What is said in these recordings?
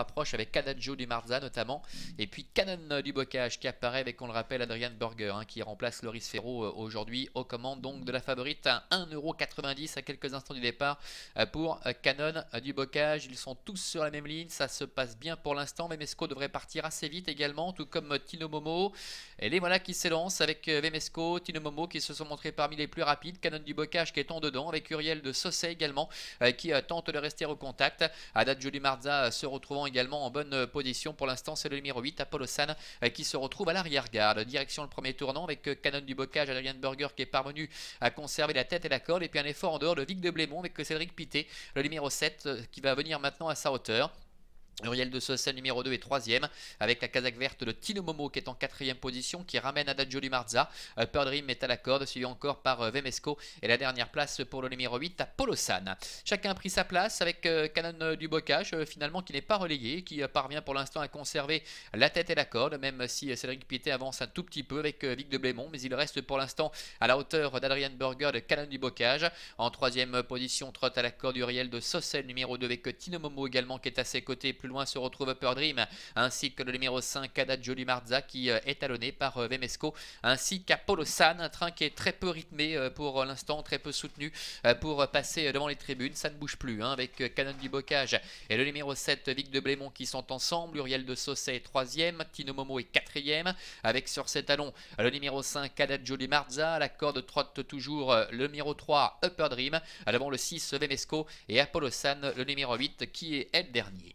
rapproche avec Canadjo du Marza notamment, et puis Canon euh, du Bocage qui apparaît avec, on le rappelle, Adrian Burger hein, qui remplace Loris Ferro euh, aujourd'hui aux commandes donc de la favorite à 1,90€ à quelques instants du départ euh, pour Canon du Bocage. Ils sont tous sur la même ligne, ça se passe bien pour l'instant. Vemesco devrait partir assez vite également, tout comme Tino Momo. Et les voilà qui s'élancent avec Vemesco, Tino Momo qui se sont montrés parmi les plus rapides. Canon du Bocage qui est en dedans, avec Uriel de Sosset également qui tente de rester au contact. du Marza se retrouvant également en bonne position. Pour l'instant, c'est le numéro 8, Apollo San, euh, qui se retrouve à l'arrière-garde. Direction le premier tournant avec euh, Canon du Bocage, Adrien Burger qui est parvenu à conserver la tête et la corde. Et puis un effort en dehors de Vic de Blémont avec euh, Cédric Pité, le numéro 7, qui va venir maintenant à sa hauteur. Uriel de Sossel numéro 2 et 3ème avec la casaque verte de Tino Momo qui est en 4ème position qui ramène Adagio Marza. Euh, Perdrim est à la corde suivi encore par euh, Vemesco et la dernière place pour le numéro 8 à San. Chacun a pris sa place avec euh, Canon du Bocage finalement qui n'est pas relayé qui parvient pour l'instant à conserver la tête et la corde même si Cédric Pité avance un tout petit peu avec Vic de Blémont mais il reste pour l'instant à la hauteur d'Adrien Burger de Canon du Bocage. En 3ème position trotte à la corde Uriel de Sossel numéro 2 avec Tino Momo également qui est à ses côtés plus loin se retrouve Upper Dream, ainsi que le numéro 5, Kadad Jolimarza, Marza, qui euh, est talonné par euh, Vemesco, ainsi qu'Apollo San, un train qui est très peu rythmé euh, pour l'instant, très peu soutenu pour passer devant les tribunes. Ça ne bouge plus, hein, avec Canon du Bocage et le numéro 7, Vic de Blémont, qui sont ensemble. Uriel de Sausset est 3 Tino Momo est 4 avec sur ses talons le numéro 5, Kadad Jolimarza. Marza, la corde trotte toujours le numéro 3, Upper Dream, devant le 6, Vemesco et Apollo San, le numéro 8, qui est le dernier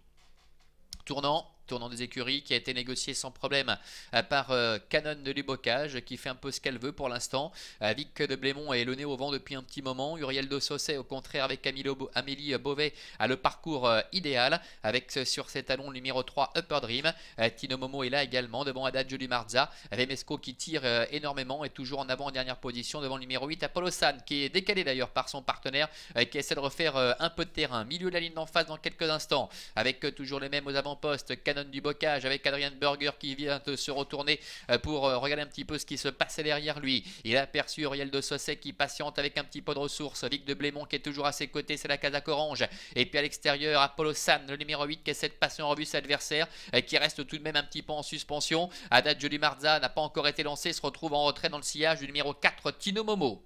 tournant tournant des écuries qui a été négocié sans problème euh, par euh, Canon de Lubocage qui fait un peu ce qu'elle veut pour l'instant. Euh, Vic de Blémont est le nez au vent depuis un petit moment. Uriel de Sausset au contraire avec Camilo Amélie Beauvais a le parcours idéal avec sur ses talons numéro 3 Upper Dream. Tino Momo est là également devant Adad Julie Marza. Remesco qui tire énormément et toujours en avant en dernière position devant le numéro 8 Apollo San qui est décalé d'ailleurs par son partenaire qui essaie de refaire un peu de terrain. Milieu de la ligne d'en face dans quelques instants avec toujours les mêmes aux avant-postes du bocage avec Adrien Burger qui vient de se retourner euh, pour euh, regarder un petit peu ce qui se passait derrière lui. Il a aperçu Uriel de Sosset qui patiente avec un petit peu de ressources. Vic de Blémont qui est toujours à ses côtés, c'est la à Orange. Et puis à l'extérieur, Apollo San, le numéro 8 qui essaie de passer en revue ses adversaires, euh, qui reste tout de même un petit peu en suspension. Adad Jolie Marza n'a pas encore été lancé, se retrouve en retrait dans le sillage du numéro 4, Tino Momo.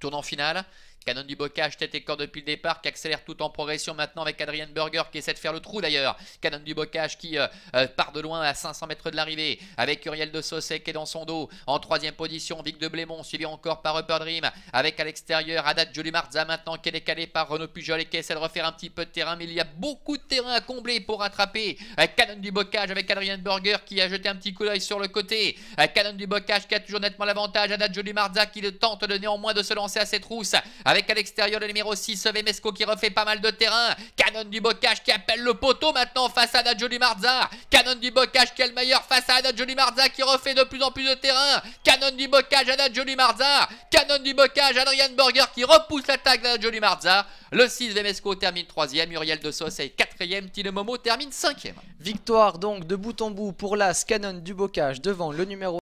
Tournant final. Canon du bocage, tête et corps depuis le départ, qui accélère tout en progression maintenant avec Adrien Burger qui essaie de faire le trou d'ailleurs. Canon du bocage qui euh, euh, part de loin à 500 mètres de l'arrivée avec Uriel de Sausset qui est dans son dos. En troisième position, Vic de Blémont, suivi encore par Upper Dream avec à l'extérieur jolie Marza maintenant qui est décalé par Renaud Pujol et qui essaie de refaire un petit peu de terrain. Mais il y a beaucoup de terrain à combler pour rattraper euh, Canon du bocage avec Adrien Burger qui a jeté un petit coup d'œil sur le côté. Canon du bocage qui a toujours nettement l'avantage. Jolie Marza qui le tente de néanmoins de se lancer à cette trousses avec à l'extérieur le numéro 6, Vemesco qui refait pas mal de terrain. Canon du Bocage qui appelle le poteau maintenant face à Jolie Marza. Canon du Bocage qui est le meilleur face à Nadjo Marza qui refait de plus en plus de terrain. Canon du Bocage à Nadjo Marza. Canon du Bocage, Adrian Burger qui repousse l'attaque Jolie Marza. Le 6, Vemesco termine 3ème. Uriel de Sauce est 4ème. termine 5ème. Victoire donc de bout en bout pour l'As Canon du Bocage devant le numéro